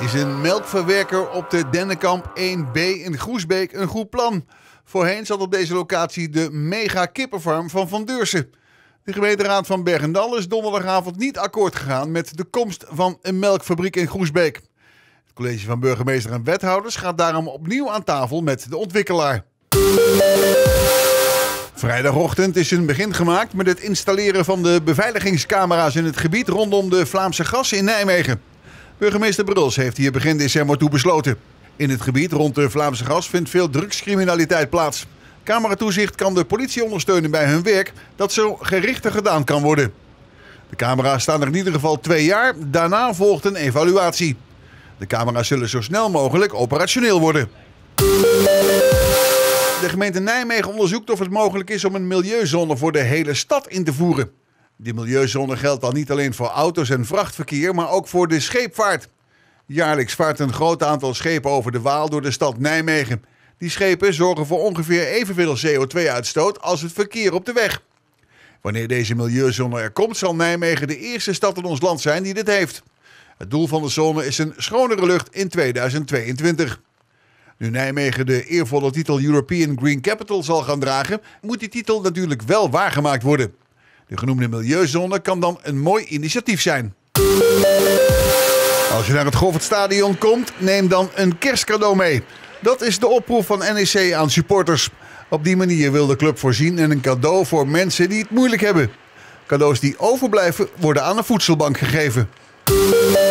Is een melkverwerker op de Dennekamp 1B in Groesbeek een goed plan? Voorheen zat op deze locatie de mega kippenfarm van Van Deursen. De gemeenteraad van Bergendal is donderdagavond niet akkoord gegaan met de komst van een melkfabriek in Groesbeek. Het college van burgemeester en wethouders gaat daarom opnieuw aan tafel met de ontwikkelaar. Vrijdagochtend is een begin gemaakt met het installeren van de beveiligingscamera's in het gebied rondom de Vlaamse gas in Nijmegen. Burgemeester Bruls heeft hier begin december toe besloten. In het gebied rond de Vlaamse gas vindt veel drugscriminaliteit plaats. Cameratoezicht kan de politie ondersteunen bij hun werk dat zo gerichter gedaan kan worden. De camera's staan er in ieder geval twee jaar, daarna volgt een evaluatie. De camera's zullen zo snel mogelijk operationeel worden. De gemeente Nijmegen onderzoekt of het mogelijk is om een milieuzone voor de hele stad in te voeren. Die milieuzone geldt dan niet alleen voor auto's en vrachtverkeer, maar ook voor de scheepvaart. Jaarlijks vaart een groot aantal schepen over de Waal door de stad Nijmegen. Die schepen zorgen voor ongeveer evenveel CO2-uitstoot als het verkeer op de weg. Wanneer deze milieuzone er komt, zal Nijmegen de eerste stad in ons land zijn die dit heeft. Het doel van de zone is een schonere lucht in 2022. Nu Nijmegen de eervolle titel European Green Capital zal gaan dragen, moet die titel natuurlijk wel waargemaakt worden. De genoemde milieuzone kan dan een mooi initiatief zijn. Als je naar het Goffertstadion komt, neem dan een kerstcadeau mee. Dat is de oproep van NEC aan supporters. Op die manier wil de club voorzien in een cadeau voor mensen die het moeilijk hebben. Cadeaus die overblijven worden aan de voedselbank gegeven.